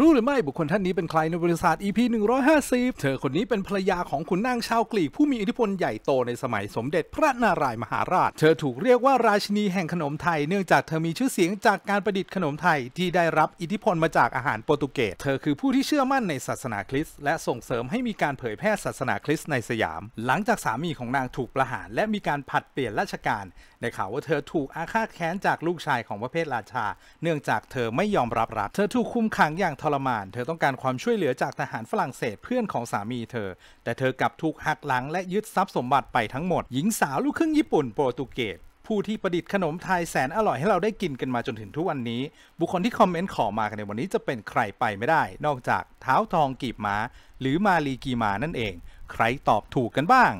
รู้หรือไม่บุคคลท่านนี้เป็นใครในบริษัท EP 150 เธอคนนี้เป็นภรรยาของขุนนางชาวกรีกผู้มีอิทธิพลใหญ่โตในสมัยสมเด็จพระนารายมหาราช เธอถูกเรียกว่าราชินีแห่งขนมไทยเนื่องจากเธอมีชื่อเสียงจากการประดิษฐ์ขนมไทย ที่ได้รับอิทธิพลมาจากอาหารโปรตุเกส เธอคือผู้ที่เชื่อมั่นในศาสนาคริสต์และส่งเสริมให้มีการเผยแพร่ศาสนาคริสต์ในสยาม หลังจากสามีของนางถูกประหาร และมีการผัดเปลี่ยนราชการในข่าวว่าเธอถูกอาฆาตแค้นจากลูกชายของพระเพทราชา เนื่องจากเธอไม่ยอมรับรักเธอถูกคุมขังอย่างทรมานเธอต้องการความช่วยเหลือจากทหารฝรั่งเศสเพื่อนของสามีเธอ แต่เธอกลับถูกหักหลังและยึดทรัพย์สมบัติไปทั้งหมด หญิงสาวลูกครึ่งญี่ปุ่นโปรตุเกสผู้ที่ประดิษฐ์ขนมไทยแสนอร่อยให้เราได้กินกันมาจนถึงทุกวันนี้ บุคคลที่คอมเมนต์ขอมากันในวันนี้จะเป็นใครไปไม่ได้ นอกจากเท้าทองกีบม้าหรือมาลีกีมานั่นเอง ใครตอบถูกกันบ้าง